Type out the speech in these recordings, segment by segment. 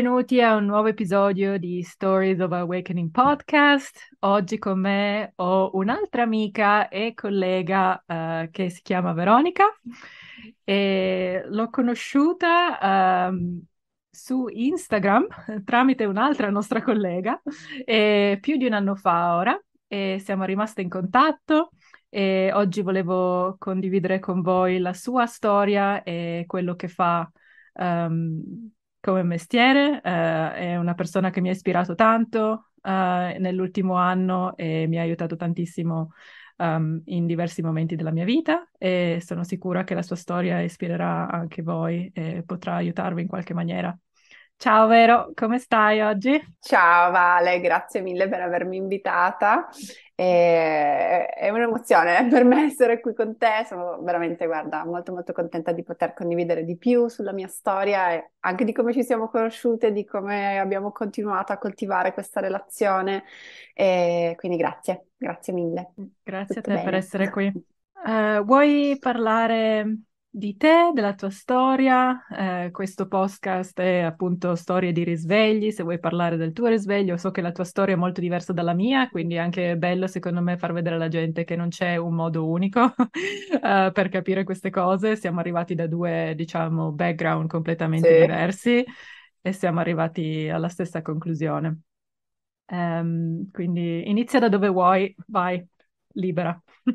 benvenuti a un nuovo episodio di Stories of Awakening Podcast. Oggi con me ho un'altra amica e collega uh, che si chiama Veronica e l'ho conosciuta um, su Instagram tramite un'altra nostra collega più di un anno fa ora e siamo rimaste in contatto e oggi volevo condividere con voi la sua storia e quello che fa um, come mestiere, eh, è una persona che mi ha ispirato tanto eh, nell'ultimo anno e mi ha aiutato tantissimo um, in diversi momenti della mia vita e sono sicura che la sua storia ispirerà anche voi e potrà aiutarvi in qualche maniera. Ciao Vero, come stai oggi? Ciao Vale, grazie mille per avermi invitata è un'emozione per me essere qui con te, sono veramente, guarda, molto molto contenta di poter condividere di più sulla mia storia e anche di come ci siamo conosciute, di come abbiamo continuato a coltivare questa relazione. E quindi grazie, grazie mille. Grazie Tutto a te bene. per essere qui. Uh, vuoi parlare di te, della tua storia. Eh, questo podcast è appunto storie di risvegli, se vuoi parlare del tuo risveglio. So che la tua storia è molto diversa dalla mia, quindi è anche bello secondo me far vedere alla gente che non c'è un modo unico uh, per capire queste cose. Siamo arrivati da due, diciamo, background completamente sì. diversi e siamo arrivati alla stessa conclusione. Um, quindi inizia da dove vuoi, vai, libera.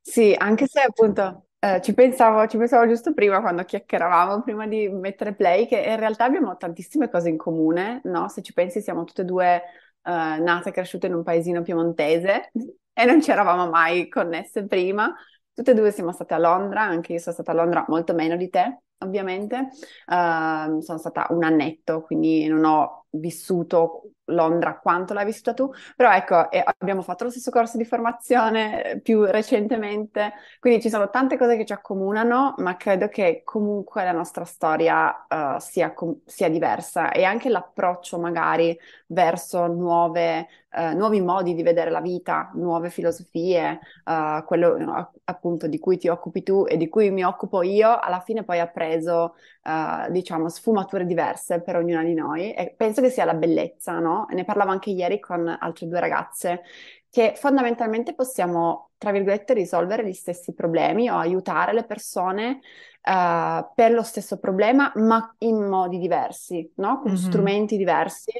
sì, anche se appunto eh, ci pensavo, ci pensavo giusto prima quando chiacchieravamo, prima di mettere play, che in realtà abbiamo tantissime cose in comune, no? Se ci pensi, siamo tutte e due eh, nate e cresciute in un paesino piemontese e non ci eravamo mai connesse prima. Tutte e due siamo state a Londra, anche io sono stata a Londra molto meno di te, ovviamente. Eh, sono stata un annetto, quindi non ho vissuto Londra quanto l'hai vissuta tu, però ecco, eh, abbiamo fatto lo stesso corso di formazione eh, più recentemente, quindi ci sono tante cose che ci accomunano, ma credo che comunque la nostra storia uh, sia, com- sia, diversa e anche l'approccio magari verso nuove, uh, nuovi modi di vedere la vita, nuove filosofie, uh, quello no, appunto di cui ti occupi tu e di cui mi occupo io, alla fine poi ha preso uh, diciamo, sfumature diverse per ognuna di noi e penso che sia la bellezza, no? Ne parlavo anche ieri con altre due ragazze, che fondamentalmente possiamo, tra virgolette, risolvere gli stessi problemi o aiutare le persone uh, per lo stesso problema, ma in modi diversi, no? Con mm-hmm. strumenti diversi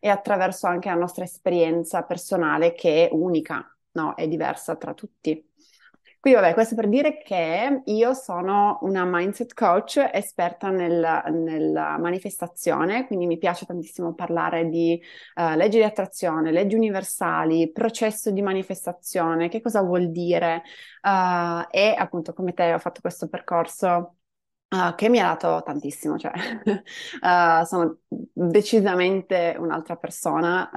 e attraverso anche la nostra esperienza personale che è unica, no? È diversa tra tutti. Quindi vabbè, questo per dire che io sono una mindset coach esperta nella manifestazione, quindi mi piace tantissimo parlare di uh, leggi di attrazione, leggi universali, processo di manifestazione, che cosa vuol dire uh, e appunto come te ho fatto questo percorso Uh, che mi ha dato tantissimo, cioè uh, sono decisamente un'altra persona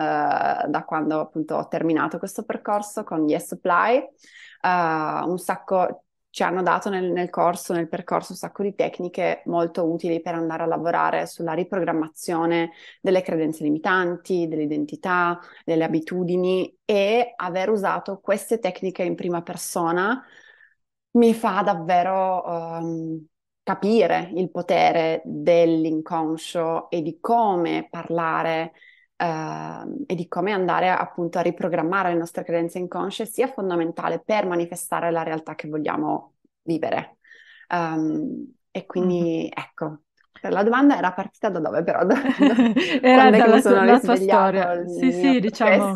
uh, da quando appunto ho terminato questo percorso con Yes Supply uh, un sacco, ci hanno dato nel, nel, corso, nel percorso, un sacco di tecniche molto utili per andare a lavorare sulla riprogrammazione delle credenze limitanti, dell'identità, delle abitudini e aver usato queste tecniche in prima persona mi fa davvero um, capire il potere dell'inconscio e di come parlare Uh, e di come andare appunto a riprogrammare le nostre credenze inconsce sia fondamentale per manifestare la realtà che vogliamo vivere. Um, e quindi mm. ecco, la domanda era partita da dove però? Da, da, era dalla sua, sua storia. Sì, sì, diciamo.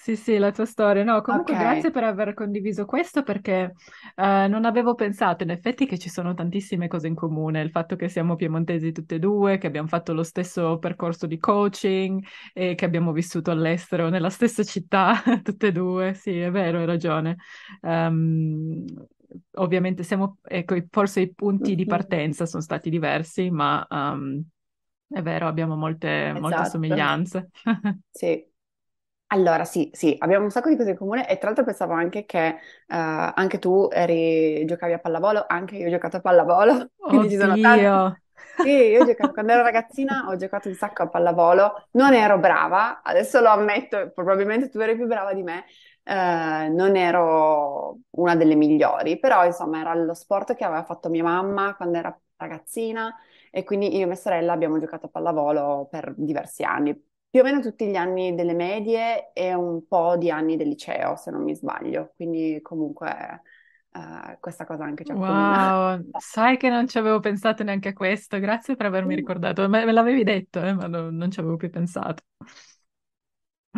Sì, sì, la tua storia. No, comunque Ok. grazie per aver condiviso questo perché eh, non avevo pensato in effetti che ci sono tantissime cose in comune, il fatto che siamo piemontesi tutte e due, che abbiamo fatto lo stesso percorso di coaching e che abbiamo vissuto all'estero nella stessa città, tutte e due. Sì, è vero, hai ragione. Ehm, ovviamente siamo, ecco, forse i punti di mm-hmm. partenza sono stati diversi, ma ehm, è vero, abbiamo molte, molte Esatto. somiglianze. Sì. Allora, sì, sì, abbiamo un sacco di cose in comune e tra l'altro pensavo anche che eh, anche tu eri- giocavi a pallavolo, anche io ho giocato a pallavolo, quindi ci sono tanti. Oddio. Sì, io giocavo, quando ero ragazzina ho giocato un sacco a pallavolo, non ero brava, adesso lo ammetto, probabilmente tu eri più brava di me, eh, non ero una delle migliori, però insomma era lo sport che aveva fatto mia mamma quando era ragazzina e quindi io e mia sorella abbiamo giocato a pallavolo per diversi anni più o meno tutti gli anni delle medie e un po' di anni del liceo, se non mi sbaglio. Quindi comunque eh, questa cosa anche ci accomuna. Wow, sai che non ci avevo pensato neanche a questo, grazie per avermi ricordato. Me, me l'avevi detto, eh, ma no, non ci avevo più pensato.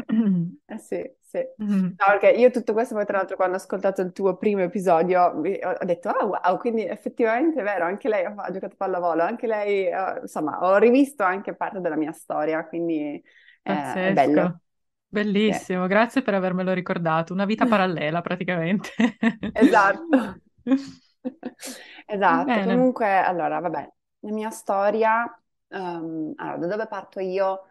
Eh sì, sì. Mm-hmm. No, perché io tutto questo poi tra l'altro quando ho ascoltato il tuo primo episodio ho detto ah wow, quindi effettivamente è vero, anche lei ha, giocato pallavolo, anche lei, eh, insomma, ho rivisto anche parte della mia storia, quindi eh, è bello. Bellissimo, sì. grazie per avermelo ricordato, una vita parallela praticamente. Esatto. esatto, Bene. comunque allora vabbè, la mia storia, um, allora da dove parto io?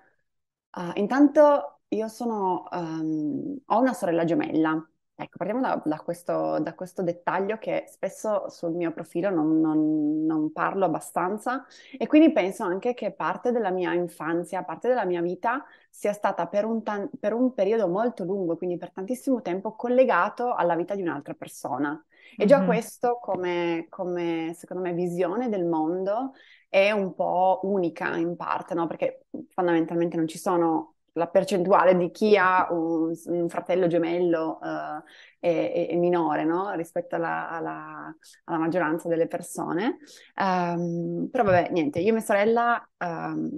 Uh, intanto io sono, um, ho una sorella gemella. Ecco, partiamo da, da, questo, da, questo, dettaglio che spesso sul mio profilo non, non, non, parlo abbastanza e quindi penso anche che parte della mia infanzia, parte della mia vita sia stata per un, tan- per un periodo molto lungo, quindi per tantissimo tempo, collegato alla vita di un'altra persona. E già mm-hmm. questo come, come, secondo me, visione del mondo è un po' unica in parte, no? Perché fondamentalmente non ci sono la percentuale di chi ha un, un fratello gemello uh, è, è, minore no? rispetto alla, alla, alla, maggioranza delle persone. Um, però vabbè, niente, io e mia sorella um,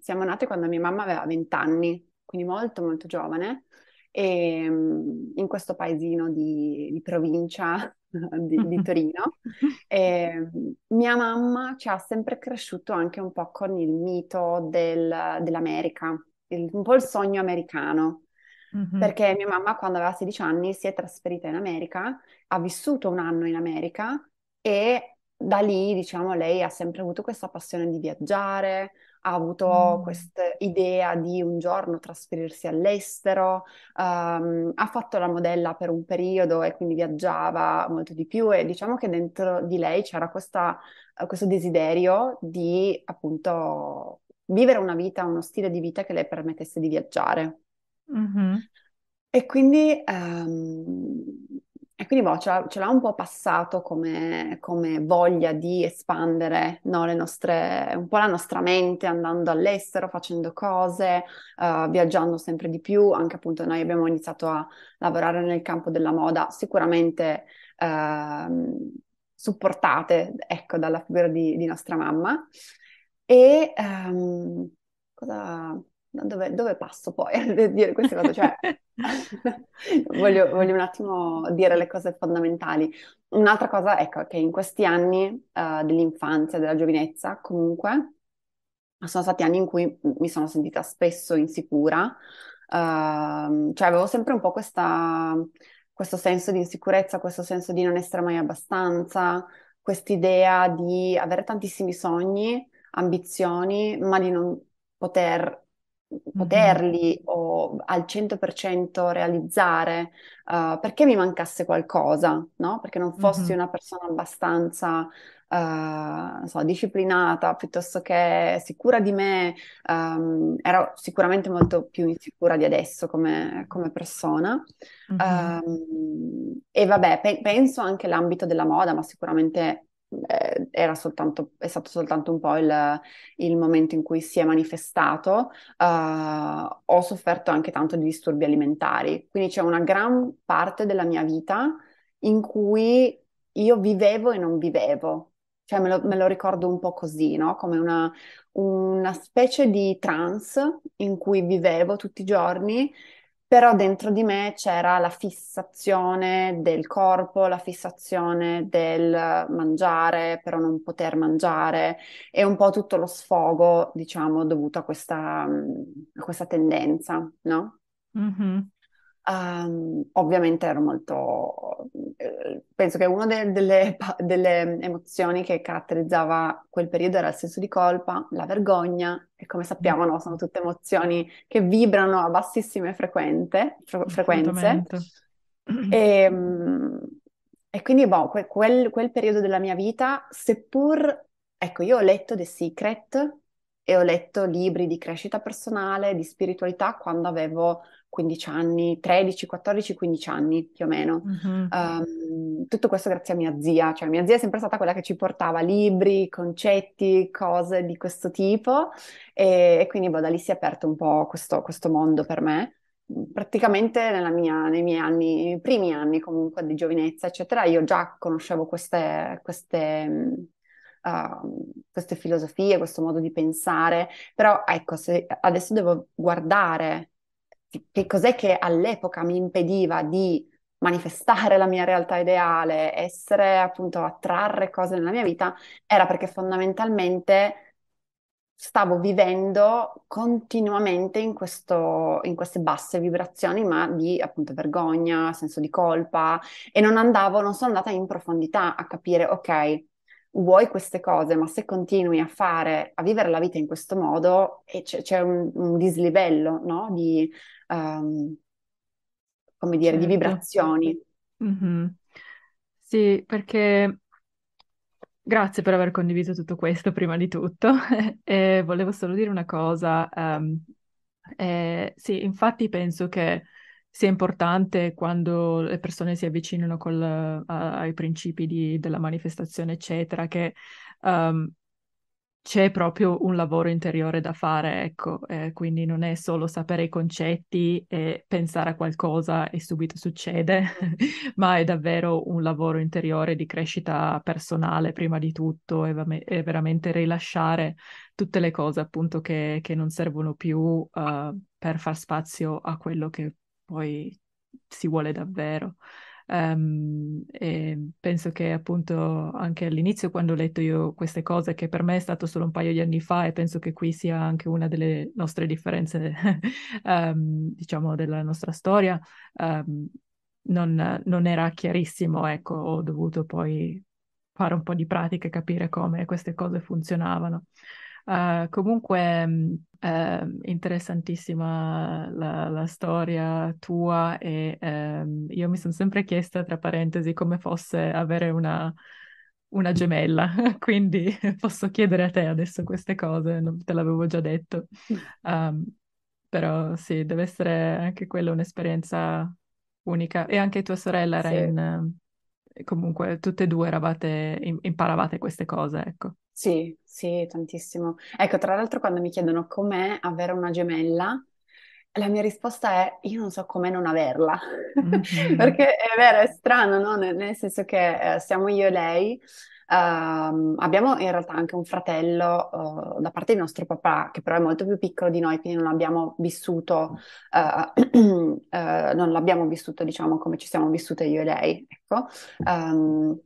siamo nate quando mia mamma aveva 20 anni, quindi molto molto giovane, e, um, in questo paesino di, di provincia di, di Torino. e, ehm, mia mamma ci ha sempre cresciuto anche un po' con il mito del, dell'America il, un po' il sogno americano. Mm-hmm. Perché mia mamma, quando aveva 16 anni, si è trasferita in America, ha vissuto un anno in America e da lì, diciamo, lei ha sempre avuto questa passione di viaggiare, ha avuto mm. questa idea di un giorno trasferirsi all'estero, um, ha fatto la modella per un periodo e quindi viaggiava molto di più e diciamo che dentro di lei c'era questa, questo desiderio di appunto vivere una vita, uno stile di vita che le permettesse di viaggiare. Mm-hmm. E quindi, um, e quindi boh, ce, l'ha, ce, l'ha, un po' passato come, come voglia di espandere no? nostre, un po' la nostra mente andando all'estero, facendo cose, uh, viaggiando sempre di più. Anche appunto noi abbiamo iniziato a lavorare nel campo della moda, sicuramente uh, supportate ecco, dalla figura di, di nostra mamma. E ehm, cosa, dove, dove, passo poi a dire queste cose? Cioè, voglio, voglio, un attimo dire le cose fondamentali. Un'altra cosa, ecco, è che in questi anni uh, dell'infanzia, della giovinezza, comunque, sono stati anni in cui mi sono sentita spesso insicura, uh, cioè avevo sempre un po' questa, questo senso di insicurezza, questo senso di non essere mai abbastanza, quest'idea di avere tantissimi sogni ambizioni, ma di non poter mm-hmm. poterli o al 100% realizzare uh, perché mi mancasse qualcosa, no? Perché non fossi mm-hmm. una persona abbastanza uh, so, disciplinata piuttosto che sicura di me, um, ero sicuramente molto più insicura di adesso come, come persona. Mm-hmm. Um, e vabbè, pe- penso anche all'ambito della moda, ma sicuramente eh, era soltanto, è stato soltanto un po' il, il momento in cui si è manifestato, uh, ho sofferto anche tanto di disturbi alimentari. Quindi c'è una gran parte della mia vita in cui io vivevo e non vivevo. Cioè me lo, me lo ricordo un po' così, no? Come una, una specie di trance in cui vivevo tutti i giorni però dentro di me c'era la fissazione del corpo, la fissazione del mangiare, però non poter mangiare e un po' tutto lo sfogo, diciamo, dovuto a questa, mm, a questa tendenza, no? Mm-hmm. Um, ovviamente ero molto, eh, penso che una de- delle, delle, emozioni che caratterizzava quel periodo era il senso di colpa, la vergogna e come sappiamo no, sono tutte emozioni che vibrano a bassissime frequente, fre- frequenze. E, ehm, e, quindi boh, quel, quel periodo della mia vita, seppur, ecco, io ho letto The Secret e ho letto libri di crescita personale, di spiritualità quando avevo 15 anni, 13, 14, 15 anni più o meno. Mm-hmm. Um, tutto questo grazie a mia zia, cioè mia zia è sempre stata quella che ci portava libri, concetti, cose di questo tipo e, e quindi boh, da lì si è aperto un po' questo, questo mondo per me. Praticamente mia, nei miei anni, primi anni comunque di giovinezza, eccetera, io già conoscevo queste, queste uh, queste filosofie, questo modo di pensare, però ecco, se adesso devo guardare che cos'è che all'epoca mi impediva di manifestare la mia realtà ideale, essere appunto attrarre cose nella mia vita, era perché fondamentalmente stavo vivendo continuamente in, questo, in queste basse vibrazioni, ma di appunto vergogna, senso di colpa e non andavo, non sono andata in profondità a capire, ok, vuoi queste cose, ma se continui a fare, a vivere la vita in questo modo, c'è, c'è un, un, dislivello, no? Di, um, come dire, certo. di vibrazioni. Mm-hmm. Sì, perché grazie per aver condiviso tutto questo prima di tutto. e volevo solo dire una cosa. Um, eh, sì, infatti penso che sia importante quando le persone si avvicinano col, uh, ai principi di, della manifestazione, eccetera, che um, c'è proprio un lavoro interiore da fare, ecco, eh, quindi non è solo sapere i concetti e pensare a qualcosa e subito succede, ma è davvero un lavoro interiore di crescita personale prima di tutto e, va- e veramente rilasciare tutte le cose appunto che, che non servono più uh, per far spazio a quello che poi si vuole davvero. Um, penso che appunto anche all'inizio quando ho letto io queste cose, che per me è stato solo un paio di anni fa e penso che qui sia anche una delle nostre differenze, um, diciamo, della nostra storia, um, non, non, era chiarissimo, ecco, ho dovuto poi fare un po' di pratica e capire come queste cose funzionavano. Uh, comunque mh, ehm, è interessantissima la, la, storia tua e um, io mi sono sempre chiesta, tra parentesi, come fosse avere una, una gemella, quindi posso chiedere a te adesso queste cose, non te l'avevo già detto. Um, però sì, deve essere anche quella un'esperienza unica. E anche tua sorella era sì. in, comunque tutte e due eravate, imparavate queste cose, ecco. Sì, sì, tantissimo. Ecco, tra l'altro quando mi chiedono com'è avere una gemella, la mia risposta è io non so com'è non averla, mm-hmm. perché è vero, è strano, no? Nel, nel senso che eh, siamo io e lei, Uh, abbiamo in realtà anche un fratello uh, da parte di nostro papà, che però è molto più piccolo di noi, quindi non abbiamo vissuto, uh, non l'abbiamo vissuto, diciamo, come ci siamo vissute io e lei, ecco. Um,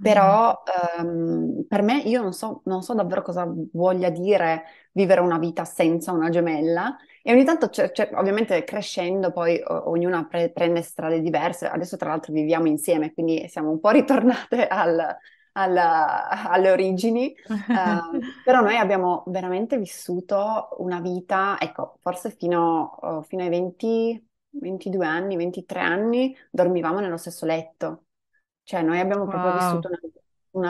però um, per me io non so, non so, davvero cosa voglia dire vivere una vita senza una gemella e ogni tanto, c- c- ovviamente crescendo poi o- ognuna pre- prende strade diverse, adesso tra l'altro viviamo insieme quindi siamo un po' ritornate al, alla, alle origini, uh, però noi abbiamo veramente vissuto una vita, ecco, forse fino, uh, fino ai 20, 22 anni, 23 anni, dormivamo nello stesso letto, cioè noi abbiamo proprio wow. vissuto una,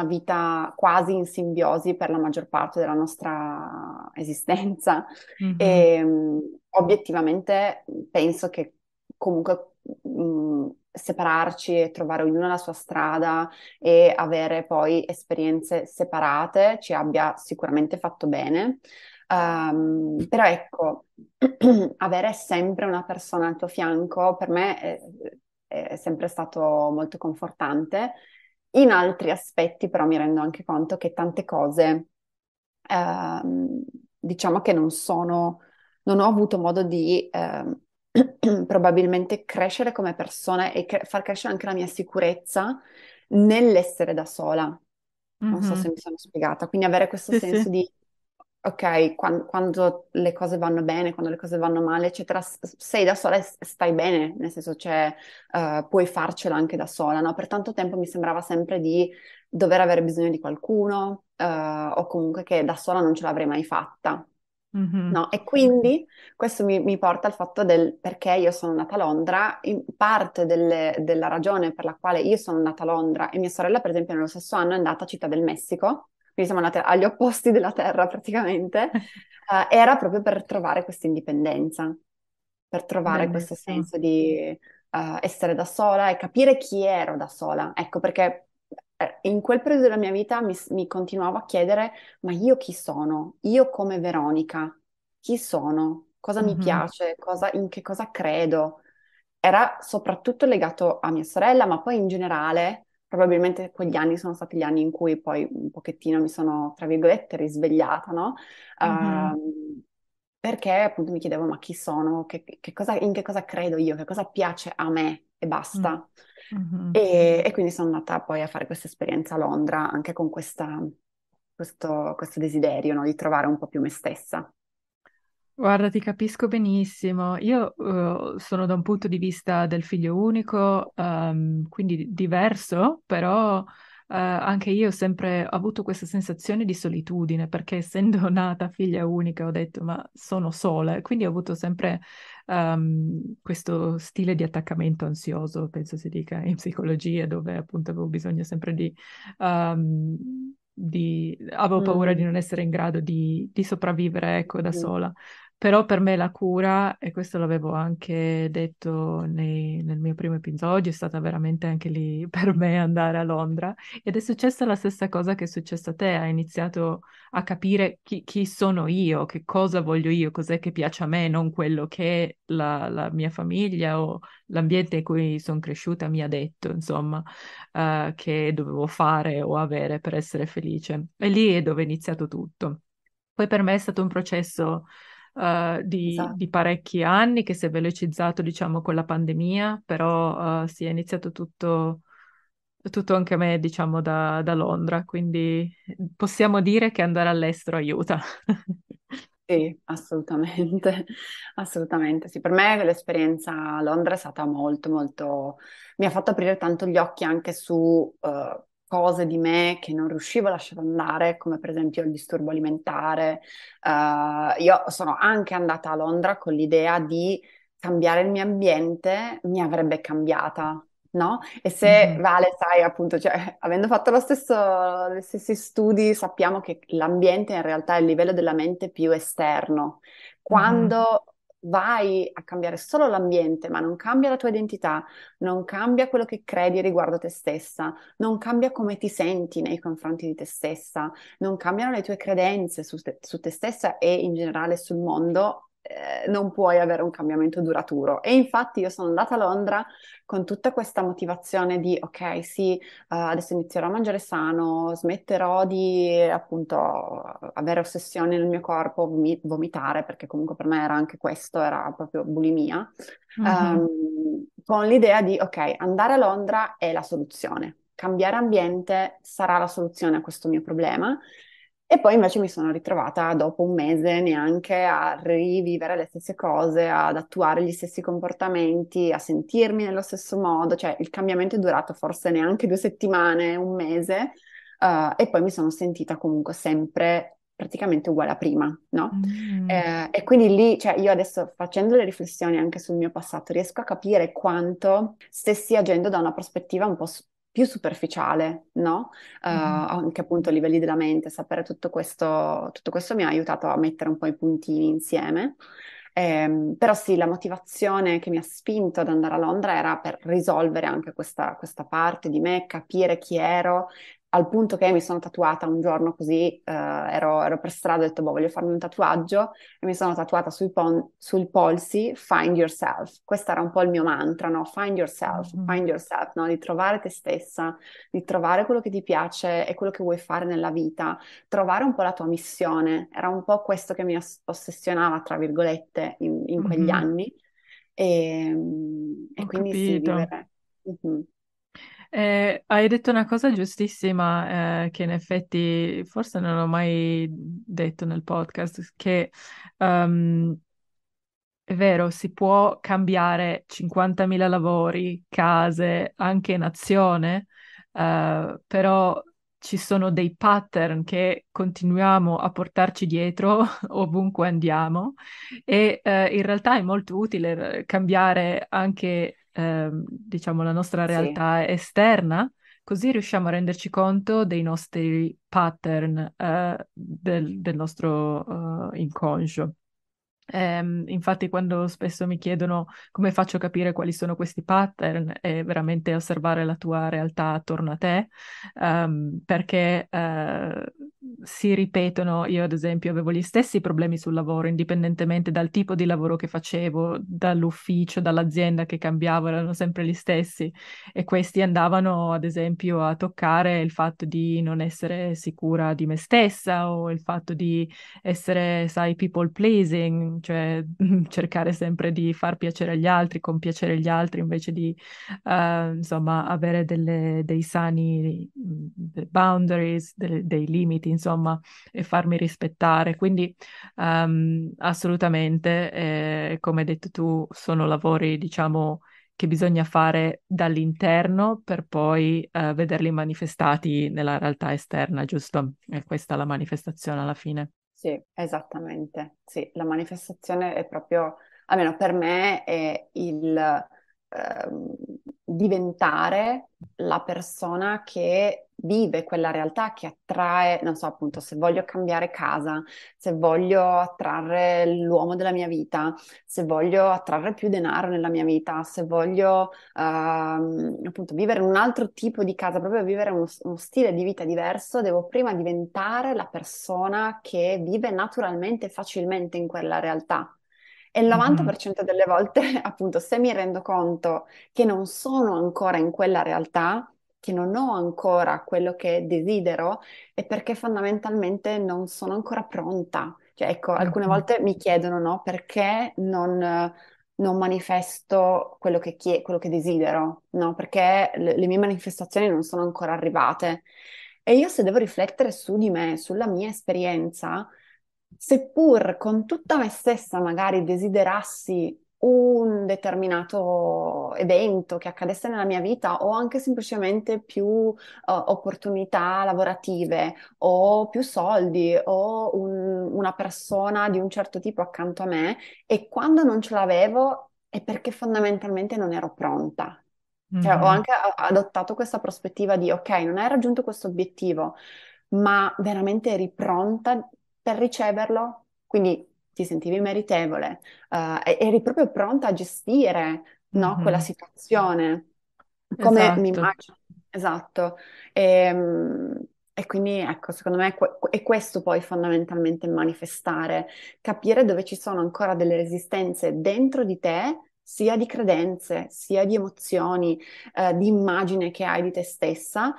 una, vita quasi in simbiosi per la maggior parte della nostra esistenza mm-hmm. e um, obiettivamente penso che comunque... Um, separarci e trovare ognuno la sua strada e avere poi esperienze separate ci abbia sicuramente fatto bene. Um, però ecco, avere sempre una persona al tuo fianco per me è, è sempre stato molto confortante. In altri aspetti però mi rendo anche conto che tante cose eh, diciamo che non sono, non ho avuto modo di eh, probabilmente crescere come persona e cre- far crescere anche la mia sicurezza nell'essere da sola. Non mm-hmm. so se mi sono spiegata. Quindi avere questo sì, senso sì. di, ok, quando, quando, le cose vanno bene, quando le cose vanno male, eccetera, sei da sola e stai bene, nel senso cioè, uh, puoi farcela anche da sola, no? Per tanto tempo mi sembrava sempre di dover avere bisogno di qualcuno uh, o comunque che da sola non ce l'avrei mai fatta. No, e quindi questo mi, mi, porta al fatto del perché io sono nata a Londra, in parte delle, della ragione per la quale io sono nata a Londra e mia sorella, per esempio, nello stesso anno è andata a Città del Messico, quindi siamo andate agli opposti della terra praticamente, uh, era proprio per trovare questa indipendenza, per trovare Bellissimo. questo senso di uh, essere da sola e capire chi ero da sola. Ecco perché eh, in quel periodo della mia vita mi, mi, continuavo a chiedere, ma io chi sono? Io come Veronica, chi sono? Cosa mm-hmm. mi piace? Cosa, in che cosa credo? Era soprattutto legato a mia sorella, ma poi in generale, probabilmente quegli anni sono stati gli anni in cui poi un pochettino mi sono, tra virgolette, risvegliata, no? Mm-hmm. Uh, perché appunto mi chiedevo ma chi sono, che, che cosa, in che cosa credo io, che cosa piace a me e basta. Mm. Mm-hmm. E, e, quindi sono andata poi a fare questa esperienza a Londra anche con questa, questo, questo, desiderio no? di trovare un po' più me stessa. Guarda, ti capisco benissimo. Io uh, sono da un punto di vista del figlio unico, um, quindi diverso, però eh, anche io ho sempre avuto questa sensazione di solitudine, perché essendo nata figlia unica ho detto ma sono sola, quindi ho avuto sempre um, questo stile di attaccamento ansioso, penso si dica in psicologia, dove appunto avevo bisogno sempre di... Um, di... avevo paura mm. di non essere in grado di, di sopravvivere ecco, da mm. sola però per me la cura, e questo l'avevo anche detto nei, nel mio primo episodio, è stata veramente anche lì per me andare a Londra. Ed è successa la stessa cosa che è successa a te, hai iniziato a capire chi, chi sono io, che cosa voglio io, cos'è che piace a me, non quello che la, la mia famiglia o l'ambiente in cui sono cresciuta mi ha detto, insomma, uh, che dovevo fare o avere per essere felice. E lì è dove è iniziato tutto. Poi per me è stato un processo uh, di, esatto. di, parecchi anni che si è velocizzato diciamo con la pandemia, però uh, eh, si è iniziato tutto, tutto, anche a me diciamo da, da, Londra, quindi possiamo dire che andare all'estero aiuta. sì, assolutamente, assolutamente. Sì, per me l'esperienza a Londra è stata molto, molto... mi ha fatto aprire tanto gli occhi anche su... Uh, cose di me che non riuscivo a lasciare andare, come per esempio il disturbo alimentare. Uh, io sono anche andata a Londra con l'idea di cambiare il mio ambiente, mi avrebbe cambiata. No? E se mm-hmm. Vale, sai, appunto, cioè, avendo fatto lo stesso, gli stessi studi, sappiamo che l'ambiente in realtà è il livello della mente più esterno. Mm-hmm. Quando mm-hmm vai a cambiare solo l'ambiente, ma non cambia la tua identità, non cambia quello che credi riguardo te stessa, non cambia come ti senti nei confronti di te stessa, non cambiano le tue credenze su te, su te stessa e in generale sul mondo, eh, non puoi avere un cambiamento duraturo. E infatti io sono andata a Londra con tutta questa motivazione di ok, sì, uh, adesso inizierò a mangiare sano, smetterò di appunto avere ossessioni nel mio corpo, vom- vomitare, perché comunque per me era anche questo, era proprio bulimia, mm-hmm. um, con l'idea di ok, andare a Londra è la soluzione, cambiare ambiente sarà la soluzione a questo mio problema e poi invece mi sono ritrovata dopo un mese neanche a rivivere le stesse cose, ad attuare gli stessi comportamenti, a sentirmi nello stesso modo, cioè il cambiamento è durato forse neanche due settimane, un mese, uh, e poi mi sono sentita comunque sempre praticamente uguale a prima, no? Mm. Eh, e quindi lì, cioè io adesso facendo le riflessioni anche sul mio passato, riesco a capire quanto stessi agendo da una prospettiva un po' più superficiale, no? Uh, mm. Anche appunto a livelli della mente, sapere tutto questo, tutto questo mi ha aiutato a mettere un po' i puntini insieme. Eh, però sì, la motivazione che mi ha spinto ad andare a Londra era per risolvere anche questa, questa parte di me, capire chi ero, al punto che mi sono tatuata un giorno così, eh, ero, ero, per strada e ho detto, boh, voglio farmi un tatuaggio e mi sono tatuata sui, pon- sul polsi Find Yourself. Questo era un po' il mio mantra, no? Find Yourself, mm-hmm. Find Yourself, no? Di trovare te stessa, di trovare quello che ti piace e quello che vuoi fare nella vita, trovare un po' la tua missione. Era un po' questo che mi ossessionava, tra virgolette, in, in quegli mm-hmm. anni. Ehm, e, e quindi capito. sì, vivere. Mm-hmm. Eh, hai detto una cosa giustissima, eh, che in effetti forse non ho mai detto nel podcast, che um, è vero, si può cambiare 50.000 lavori, case, anche nazione, eh, però ci sono dei pattern che continuiamo a portarci dietro ovunque andiamo e eh, in realtà è molto utile eh, cambiare anche Ehm, diciamo, la nostra realtà sì. esterna, così riusciamo a renderci conto dei nostri pattern eh, del, del, nostro eh, inconscio. Um, infatti, quando spesso mi chiedono come faccio a capire quali sono questi pattern, è veramente osservare la tua realtà attorno a te, um, perché uh, si ripetono. Io, ad esempio, avevo gli stessi problemi sul lavoro, indipendentemente dal tipo di lavoro che facevo, dall'ufficio, dall'azienda che cambiavo, erano sempre gli stessi. E questi andavano, ad esempio, a toccare il fatto di non essere sicura di me stessa o il fatto di essere, sai, people pleasing Mm, cioè cercare sempre di far piacere agli altri, compiacere gli altri invece di uh, insomma avere delle, dei sani mm, boundaries, dei, dei limiti, insomma, e farmi rispettare. Quindi um, assolutamente, eh, come hai detto tu, sono lavori, diciamo, che bisogna fare dall'interno per poi eh, vederli manifestati nella realtà esterna, giusto? E questa è la manifestazione alla fine. Sì, esattamente. Sì, la manifestazione è proprio, almeno per me, è il eh, diventare la persona che vive quella realtà che attrae, non so, appunto, se voglio cambiare casa, se voglio attrarre l'uomo della mia vita, se voglio attrarre più denaro nella mia vita, se voglio ehm, appunto vivere un altro tipo di casa, proprio vivere uno, uno stile di vita diverso, devo prima diventare la persona che vive naturalmente e facilmente in quella realtà. E il 90% delle volte, appunto, se mi rendo conto che non sono ancora in quella realtà, che non ho ancora quello che desidero è perché fondamentalmente non sono ancora pronta. Cioè, ecco, alcune mm-hmm. volte mi chiedono, no, perché non non manifesto quello che, chie- quello che desidero, no? Perché le, le mie manifestazioni non sono ancora arrivate. E io se devo riflettere su di me, sulla mia esperienza, seppur con tutta me stessa magari desiderassi un determinato evento che accadesse nella mia vita o anche semplicemente più uh, opportunità lavorative o più soldi o un, una persona di un certo tipo accanto a me e quando non ce l'avevo è perché fondamentalmente non ero pronta. Mm-hmm. Cioè, ho mm-hmm. anche adottato questa prospettiva di ok, non hai raggiunto questo obiettivo, ma veramente eri pronta per riceverlo? Quindi ti sentivi meritevole, uh, eri proprio pronta a gestire no, mm-hmm. quella situazione, come esatto. mi immagino. Esatto. E, ehm, e, quindi ecco, secondo me è questo poi fondamentalmente manifestare, capire dove ci sono ancora delle resistenze dentro di te, sia di credenze, sia di emozioni, eh, di immagine che hai di te stessa,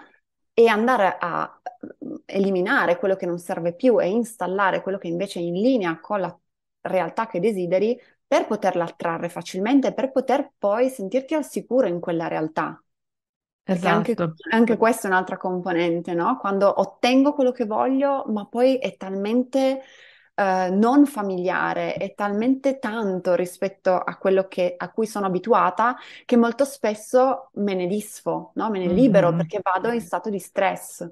e andare a mm, eliminare quello che non serve più e installare quello che invece è in linea con la realtà che desideri per poterla attrarre facilmente, per poter poi sentirti al sicuro in quella realtà. Perché esatto. anche, anche questa è un'altra componente, no? Quando ottengo quello che voglio, ma poi è talmente uh, non familiare, è talmente tanto rispetto a quello che, a cui sono abituata, che molto spesso me ne disfo, no? Me ne libero mm-hmm. perché vado in stato di stress.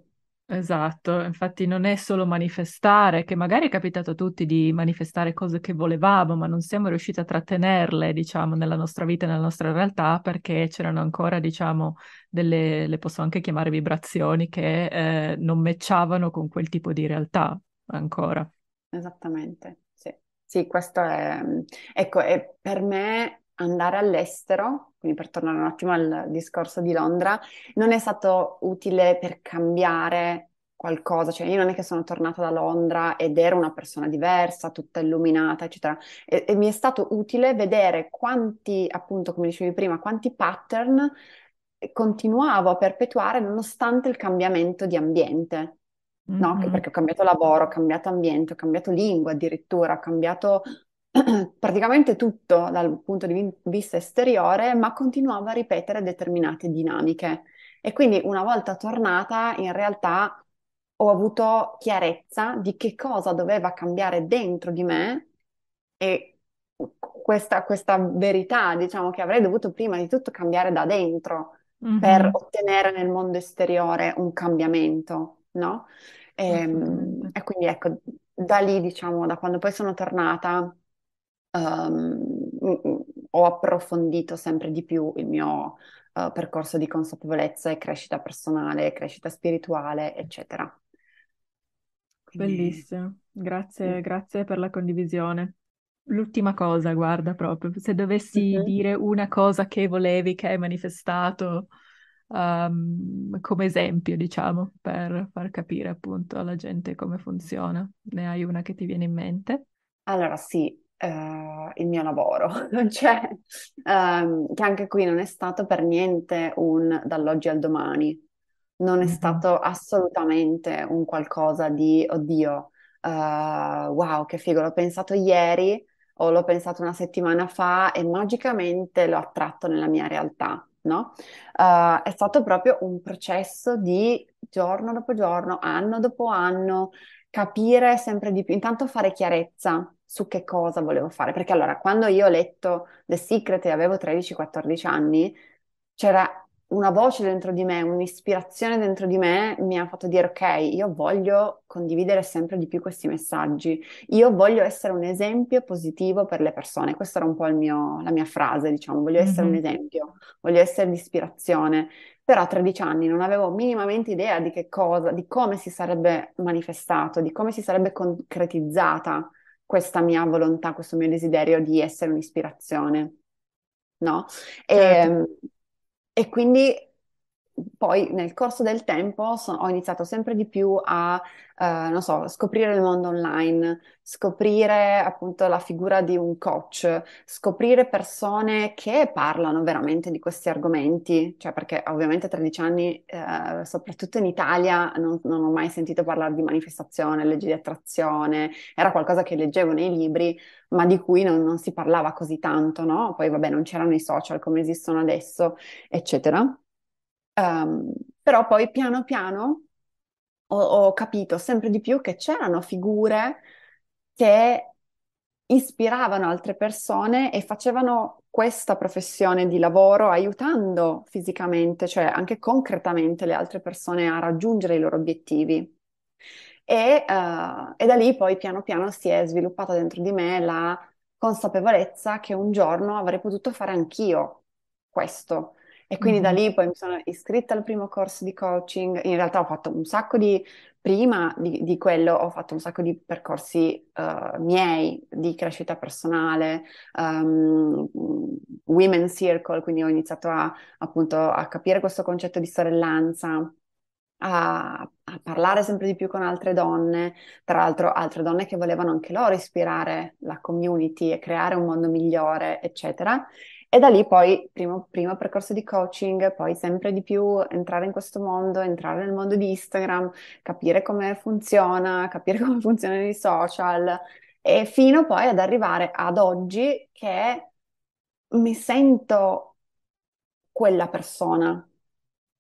Esatto, infatti non è solo manifestare, che magari è capitato a tutti di manifestare cose che volevamo, ma non siamo riusciti a trattenerle, diciamo, nella nostra vita nella nostra realtà, perché c'erano ancora, diciamo, delle, le posso anche chiamare vibrazioni che eh, non matchavano con quel tipo di realtà ancora. Esattamente, sì. Sì, questo è, mm, ecco, è per me andare all'estero, quindi per tornare un attimo al discorso di Londra, non è stato utile per cambiare qualcosa, cioè io non è che sono tornata da Londra ed ero una persona diversa, tutta illuminata, eccetera, e, e mi è stato utile vedere quanti, appunto, come dicevi prima, quanti pattern continuavo a perpetuare nonostante il cambiamento di ambiente. No, mm-hmm. perché ho cambiato lavoro, ho cambiato ambiente, ho cambiato lingua addirittura, ho cambiato praticamente tutto dal punto di vista esteriore, ma continuava a ripetere determinate dinamiche. E quindi una volta tornata, in realtà ho avuto chiarezza di che cosa doveva cambiare dentro di me e questa, questa verità, diciamo, che avrei dovuto prima di tutto cambiare da dentro mm-hmm. per ottenere nel mondo esteriore un cambiamento, no? Ehm, e, e quindi ecco, da lì, diciamo, da quando poi sono tornata, um, ho approfondito sempre di più il mio uh, percorso di consapevolezza e crescita personale, crescita spirituale, eccetera. Quindi... Bellissimo, grazie, sì. grazie per la condivisione. L'ultima cosa, guarda proprio, se dovessi uh-huh. dire una cosa che volevi, che hai manifestato um, come esempio, diciamo, per far capire appunto alla gente come funziona, ne hai una che ti viene in mente? Allora sì, eh, il mio lavoro, cioè, um, che anche qui non è stato per niente un dall'oggi al domani, non è mm-hmm. stato assolutamente un qualcosa di oddio, uh, wow, che figo, l'ho pensato ieri o l'ho pensato una settimana fa e magicamente l'ho attratto nella mia realtà. No? Uh, è stato proprio un processo di giorno dopo giorno, anno dopo anno, capire sempre di più, intanto fare chiarezza, su che cosa volevo fare. Perché allora, quando io ho letto The Secret e avevo 13-14 anni, c'era una voce dentro di me, un'ispirazione dentro di me mi ha fatto dire ok, io voglio condividere sempre di più questi messaggi, io voglio essere un esempio positivo per le persone, questa era un po' mio, la mia frase, diciamo, voglio essere mm-hmm. un esempio, voglio essere di ispirazione, però a 13 anni non avevo minimamente idea di che cosa, di come si sarebbe manifestato, di come si sarebbe concretizzata questa mia volontà, questo mio desiderio di essere un'ispirazione, no? E, certo. ehm, e quindi poi nel corso del tempo so, ho iniziato sempre di più a, eh, non so, scoprire il mondo online, scoprire appunto la figura di un coach, scoprire persone che parlano veramente di questi argomenti, cioè perché ovviamente a 13 anni, eh, soprattutto in Italia, non, non, ho mai sentito parlare di manifestazione, legge di attrazione, era qualcosa che leggevo nei libri, ma di cui non, non si parlava così tanto, no? Poi vabbè, non c'erano i social come esistono adesso, eccetera. Um, però poi piano piano ho, ho capito sempre di più che c'erano figure che ispiravano altre persone e facevano questa professione di lavoro aiutando fisicamente, cioè anche concretamente le altre persone a raggiungere i loro obiettivi. E, uh, e, da lì poi piano piano si è sviluppata dentro di me la consapevolezza che un giorno avrei potuto fare anch'io questo e quindi mm. da mhm. lì poi mi sono iscritta al primo corso di coaching, in realtà ho fatto un sacco di, prima di, di quello ho fatto un sacco di percorsi uh, miei di crescita personale, um, ehm, mm, Women's Circle, quindi ho iniziato a, appunto a capire questo concetto di sorellanza, a, a, parlare sempre di più con altre donne, tra l'altro altre donne che volevano anche loro ispirare la community e creare un mondo migliore, eccetera. E da lì poi, primo, primo, percorso di coaching, poi sempre di più entrare in questo mondo, entrare nel mondo di Instagram, capire come funziona, capire come funzionano i social, e fino poi ad arrivare ad oggi che mi sento quella persona.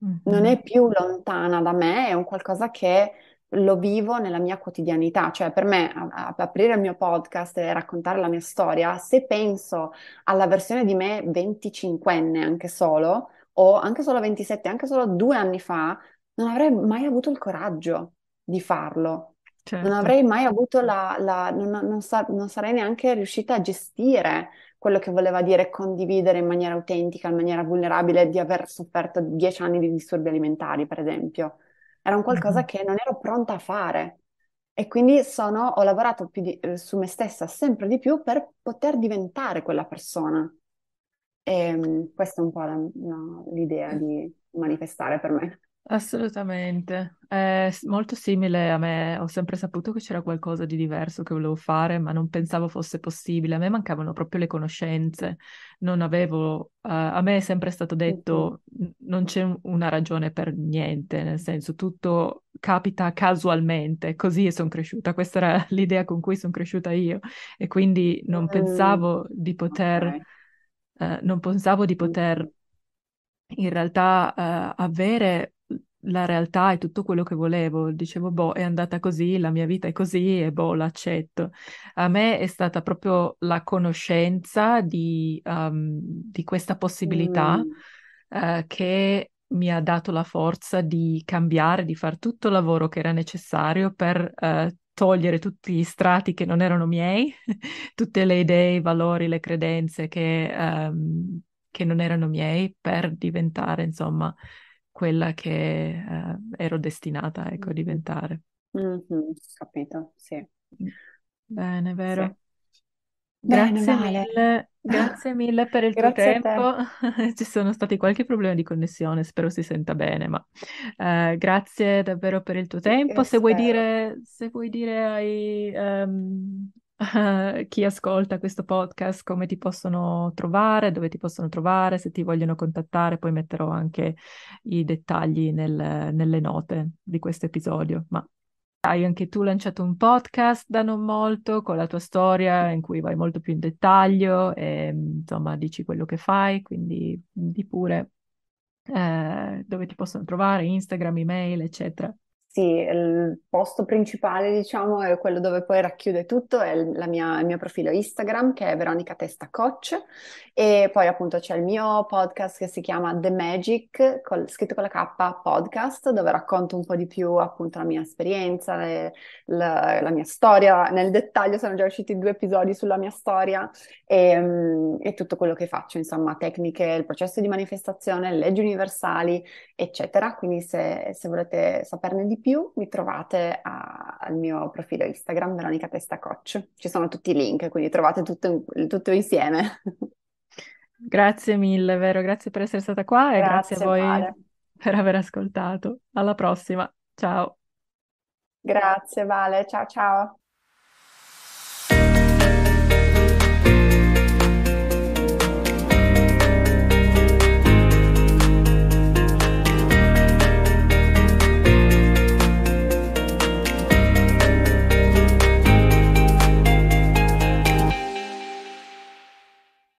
Mm-hmm. Non è mm-hmm. più lontana da me, è un qualcosa che lo vivo nella mia quotidianità, cioè per me a, a aprire il mio podcast e raccontare la mia storia, se penso alla versione di me 25enne anche solo, o anche solo 27, anche solo due anni fa, non avrei mai avuto il coraggio di farlo. Certo. Non avrei mai avuto la... la non, non, sa, non sarei neanche riuscita a gestire quello che voleva dire condividere in maniera autentica, in maniera vulnerabile, di aver sofferto dieci anni di disturbi alimentari, per esempio era un qualcosa mm-hmm. che non ero pronta a fare. E quindi sono, ho lavorato di, eh, su me stessa sempre di più per poter diventare quella persona. E, ehm, questa è un po' la, no, l'idea di manifestare per me. Assolutamente, è molto simile a me, ho sempre saputo che c'era qualcosa di diverso che volevo fare, ma non pensavo fosse possibile, a me mancavano proprio le conoscenze, non avevo, eh, a me è sempre stato detto non c'è una ragione per niente, nel senso tutto capita casualmente, così sono cresciuta, questa era l'idea con cui sono cresciuta io e quindi non Mm, pensavo di poter, ok. Eh, non pensavo di poter in realtà eh, avere la realtà è tutto quello che volevo, dicevo, boh, è andata così, la mia vita è così e boh, l'accetto. A me è stata proprio la conoscenza di, um, di questa possibilità mm. uh, che mi ha dato la forza di cambiare, di fare tutto il lavoro che era necessario per uh, togliere tutti gli strati che non erano miei, tutte le idee, i valori, le credenze che, um, che non erano miei per diventare, insomma, quella che eh, ero destinata ecco, a mm-hmm. diventare. Mm-hmm, capito, sì. Mm. Bene, vero. Sì. Grazie Bene, vale. mille. Grazie mille per il tuo tempo. Ci sono stati qualche problema di connessione, spero si senta bene, ma eh, grazie davvero per il tuo tempo. Se vuoi, dire, se vuoi dire, ai, um, uh, chi ascolta questo podcast come ti possono trovare, dove ti possono trovare, se ti vogliono contattare, poi metterò anche i dettagli nel, nelle note di questo episodio. Ma hai anche tu lanciato un podcast da non molto con la tua storia in cui vai molto più in dettaglio e insomma dici quello che fai, quindi di pure eh, dove ti possono trovare, Instagram, email, eccetera. Sì, il posto principale, diciamo, è quello dove poi racchiude tutto, è il, mia, il mio profilo Instagram che è Veronica Testa Coach e poi appunto c'è il mio podcast che si chiama The Magic, col, scritto con la K podcast, dove racconto un po' di più appunto la mia esperienza, le, la, la, mia storia, nel dettaglio sono già usciti due episodi sulla mia storia e, ehm, e tutto quello che faccio, insomma, tecniche, il processo di manifestazione, leggi universali, eccetera. Quindi se, se volete saperne di più più mi trovate a, al mio profilo Instagram Veronica Testa Coach. Ci sono tutti i link, quindi trovate tutto, tutto insieme. Grazie mille, Vero, grazie per essere stata qua e grazie, grazie a voi Vale. per aver ascoltato. Alla prossima, ciao. Grazie Vale, ciao ciao.